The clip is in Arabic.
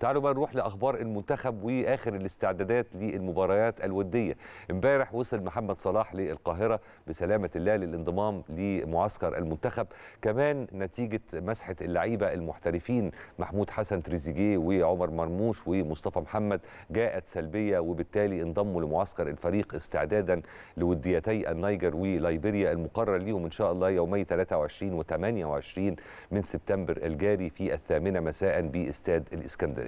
تعالوا بقى نروح لاخبار المنتخب واخر الاستعدادات للمباريات الوديه امبارح وصل محمد صلاح للقاهره بسلامه الله للانضمام لمعسكر المنتخب كمان نتيجه مسحه اللعيبه المحترفين محمود حسن تريزيجيه وعمر مرموش ومصطفى محمد جاءت سلبيه وبالتالي انضموا لمعسكر الفريق استعدادا لوديتي النيجر وليبيريا المقرر ليهم ان شاء الله يومي 23 و 28 من سبتمبر الجاري في الثامنه مساء باستاد الاسكندريه